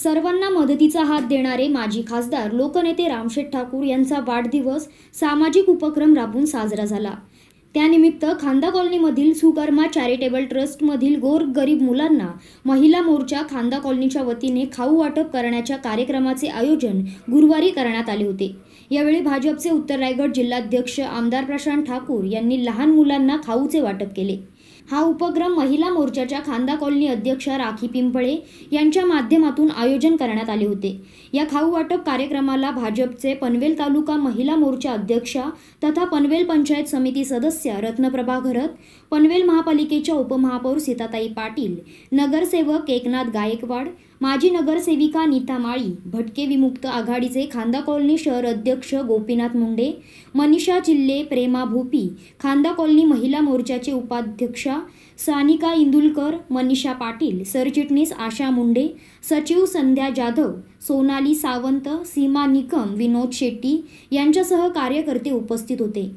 सर्वांना मदतीचा हात देणारे माजी खासदार लोकनेते रामशेठ ठाकूर यांचा वाढदिवस सामाजिक उपक्रम राबून साजरा झाला त्यानिमित्त खांदा कॉलनीमधील सुकर्मा चॅरिटेबल ट्रस्टमधील गोर गरीब मुलांना महिला मोर्चा खांदा कॉलनीच्या वतीने खाऊ वाटप करण्याच्या कार्यक्रमाचे आयोजन गुरुवारी करण्यात आले होते यावेळी भाजपचे उत्तर रायगड जिल्हाध्यक्ष आमदार प्रशांत ठाकूर यांनी लहान मुलांना खाऊचे वाटप केले हा उपक्रम महिला मोर्चाच्या खांदा कॉलनी अध्यक्षा राखी पिंपळे यांच्या माध्यमातून आयोजन करण्यात आले होते या खाऊ वाटप कार्यक्रमाला भाजपचे पनवेल तालुका महिला मोर्चा अध्यक्षा तथा पनवेल पंचायत समिती सदस्य रत्नप्रभा घरत पनवेल महापालिकेच्या उपमहापौर सीताताई पाटील नगरसेवक एकनाथ गायकवाड माजी नगरसेविका नीता माळी भटके विमुक्त आघाडीचे खांदा कॉलनी शहर अध्यक्ष गोपीनाथ मुंडे मनीषा चिल्ले प्रेमा भोपी खांदा कॉलनी महिला मोर्चाचे उपाध्यक्षा सानिका इंदुलकर मनीषा पाटील सरचिटणीस आशा मुंडे सचिव संध्या जाधव सोनाली सावंत सीमा निकम विनोद शेट्टी यांच्यासह कार्यकर्ते उपस्थित होते